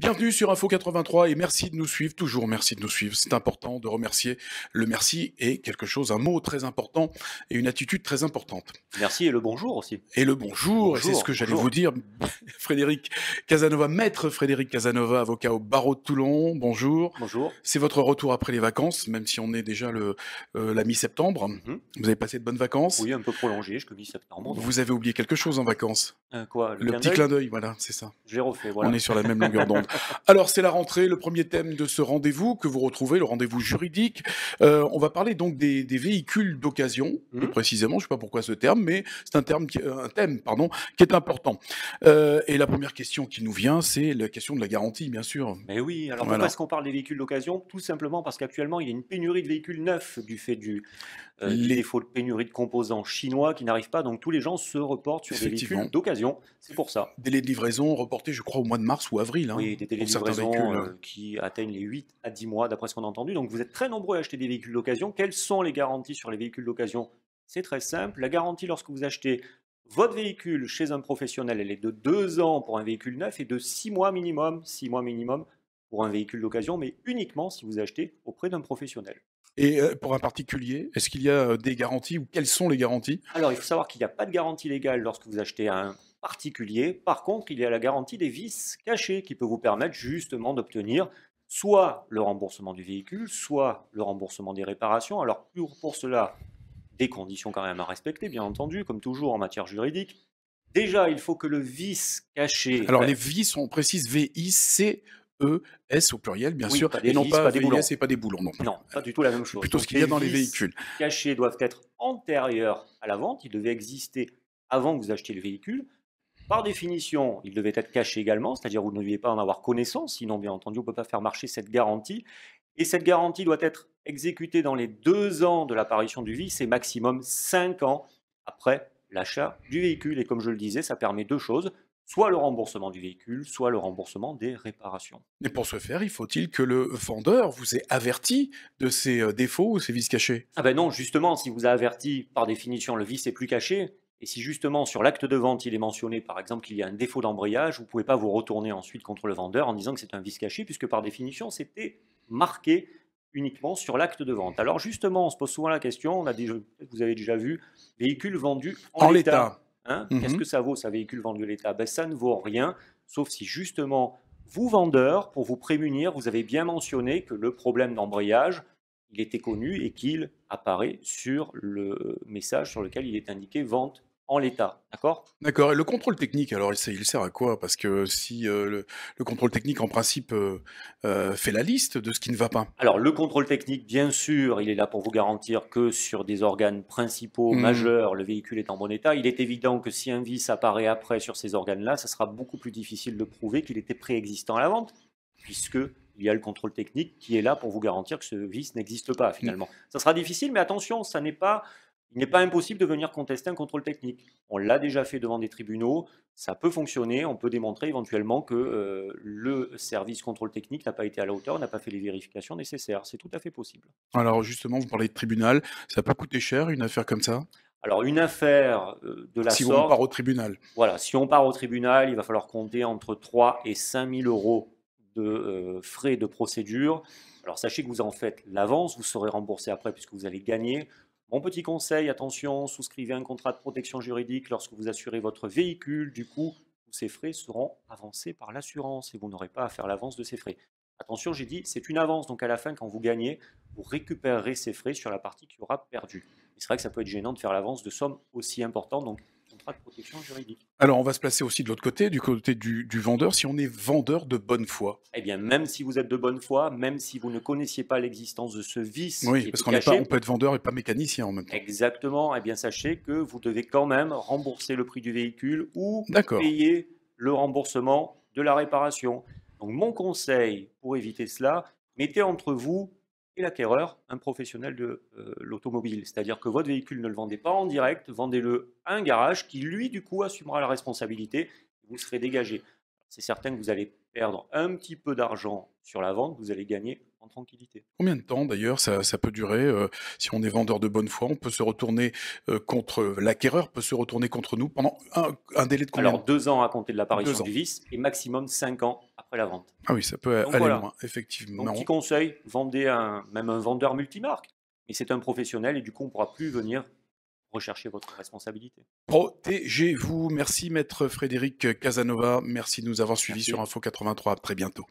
Bienvenue sur Info 83 et merci de nous suivre. Toujours merci de nous suivre. C'est important de remercier. Le merci est quelque chose, un mot très important et une attitude très importante. Merci et le bonjour aussi. Et le bonjour, c'est ce que j'allais vous dire. Frédéric Casanova, maître Frédéric Casanova, avocat au barreau de Toulon. Bonjour. Bonjour. C'est votre retour après les vacances, même si on est déjà le, euh, la mi-septembre. Mhm. Vous avez passé de bonnes vacances. Oui, un peu prolongé jusqu'au mi-septembre. Vous avez oublié quelque chose en vacances. quoi, le, le petit clin d'œil, voilà, c'est ça. Je refait, voilà. On est sur la même longueur d'onde. Alors, c'est la rentrée, le premier thème de ce rendez-vous que vous retrouvez, le rendez-vous juridique. Euh, on va parler donc des, véhicules d'occasion, mmh. précisément. Je ne sais pas pourquoi ce terme, mais c'est un, terme euh, un thème pardon, qui est important. Euh, et la première question qui nous vient, c'est la question de la garantie, bien sûr. Mais oui, alors pourquoi est-ce qu'on parle des véhicules d'occasion Tout simplement parce qu'actuellement, il y a une pénurie de véhicules neufs du fait du, Les... défaut de pénurie de composants chinois qui n'arrivent pas. Donc, tous les gens se reportent sur des véhicules d'occasion. C'est pour ça. Délai de livraison reporté, je crois, au mois de mars ou avril. Hein des euh, hein. qui atteignent les 8 à 10 mois, d'après ce qu'on a entendu. Donc vous êtes très nombreux à acheter des véhicules d'occasion. Quelles sont les garanties sur les véhicules d'occasion C'est très simple. La garantie lorsque vous achetez votre véhicule chez un professionnel, elle est de 2 ans pour un véhicule neuf et de 6 mois minimum, 6 mois minimum pour un véhicule d'occasion, mais uniquement si vous achetez auprès d'un professionnel. Et euh, pour un particulier, est-ce qu'il y a euh, des garanties ou quelles sont les garanties Alors, il faut savoir qu'il n'y a pas de garantie légale lorsque vous achetez un particulier. Par contre, il y a la garantie des vis cachés qui peut vous permettre justement d'obtenir soit le remboursement du véhicule, soit le remboursement des réparations. Alors pour, pour cela, des conditions quand même à respecter, bien entendu, comme toujours en matière juridique. Déjà, il faut que le vice caché. Alors les vis, on précise V-I-C. E, S au pluriel, bien sûr, et non pas, des boulons. pas des boulons. Non. non, pas du tout la même chose. Plutôt ce qu'il y a dans les véhicules. Cachés doivent être antérieurs à la vente, ils devaient exister avant que vous achetiez le véhicule. Par définition, il devait être caché également, c'est-à-dire vous ne deviez pas en avoir connaissance, sinon bien entendu on ne peut pas faire marcher cette garantie. Et cette garantie doit être exécutée dans les deux ans de l'apparition du vice et maximum cinq ans après l'achat du véhicule. Et comme je le disais, ça permet deux choses soit le remboursement du véhicule, soit le remboursement des réparations. Et pour ce faire, il faut-il que le vendeur vous ait averti de ses euh, défauts ou ses vices cachés Ah ben non, justement, si vous a averti, par définition, le vice est plus caché, et si justement sur l'acte de vente, il est mentionné par exemple qu'il y a un défaut d'embrayage, vous ne pouvez pas vous retourner ensuite contre le vendeur en disant que c'est un vice caché, puisque par définition, c'était marqué uniquement sur l'acte de vente. Alors justement, on se pose souvent la question, on a vous avez déjà vu, véhicule vendu en, l'état. Hein, mhm. Qu'est-ce que ça vaut, ça, véhicule vendu à l'État ben, Ça ne vaut rien, sauf si justement, vous, vendeur, pour vous prémunir, vous avez bien mentionné que le problème d'embrayage, il était connu et qu'il apparaît sur le message sur lequel il est indiqué vente en l'état. D'accord D'accord. Et le contrôle technique, alors il sert à quoi Parce que si euh, le, contrôle technique, en principe, euh, euh, fait la liste de ce qui ne va pas. Alors le contrôle technique, bien sûr, il est là pour vous garantir que sur des organes principaux, mmh. majeurs, le véhicule est en bon état. Il est évident que si un vice apparaît après sur ces organes-là, ça sera beaucoup plus difficile de prouver qu'il était préexistant à la vente, puisque il y a le contrôle technique qui est là pour vous garantir que ce vice n'existe pas finalement. Mmh. Ça sera difficile, mais attention, ça n'est pas il n'est pas impossible de venir contester un contrôle technique. On l'a déjà fait devant des tribunaux, ça peut fonctionner, on peut démontrer éventuellement que euh, le service contrôle technique n'a pas été à la hauteur, n'a pas fait les vérifications nécessaires. C'est tout à fait possible. Alors justement, vous parlez de tribunal, ça n'a pas coûté cher une affaire comme ça alors une affaire euh, de la sorte. Si on part au tribunal. Voilà, si on part au tribunal, il va falloir compter entre 3 et 5 000 euros de euh, frais de procédure. Alors sachez que vous en faites l'avance, vous serez remboursé après puisque vous allez gagner. Mon petit conseil, attention, souscrivez un contrat de protection juridique lorsque vous assurez votre véhicule. Du coup, ces frais seront avancés par l'assurance et vous n'aurez pas à faire l'avance de ces frais. Attention, j'ai dit, c'est une avance. Donc à la fin, quand vous gagnez, vous récupérerez ces frais sur la partie qui aura perdu. C'est vrai que ça peut être gênant de faire l'avance de sommes aussi importantes. Donc de protection juridique. Alors, on va se placer aussi de l'autre côté, du côté du, vendeur, si on est vendeur de bonne foi. Eh bien, même si vous êtes de bonne foi, même si vous ne connaissiez pas l'existence de ce vice. Oui, parce qu'on pas, on peut être vendeur et pas mécanicien en même temps. Exactement. Eh bien, sachez que vous devez quand même rembourser le prix du véhicule ou payer le remboursement de la réparation. Donc, mon conseil pour éviter cela, mettez entre vous et l'acquéreur, un professionnel de euh, l'automobile. C'est-à-dire que votre véhicule ne le vendez pas en direct, vendez-le à un garage qui, lui, du coup, assumera la responsabilité, vous serez dégagé. C'est certain que vous allez perdre un petit peu d'argent sur la vente, vous allez gagner en tranquillité. Combien de temps d'ailleurs ça, peut durer euh, Si on est vendeur de bonne foi, on peut se retourner euh, contre l'acquéreur, peut se retourner contre nous pendant un, un délai de combien Alors deux ans à compter de l'apparition du vice et maximum cinq ans la vente. Ah oui, ça peut aller loin, effectivement. Donc, petit conseil, vendez un, même un vendeur multimarque. Mais c'est un professionnel et du coup, on ne pourra plus venir rechercher votre responsabilité. Protégez-vous. Merci, maître Frédéric Casanova. Merci de nous avoir suivis sur Info 83. À très bientôt.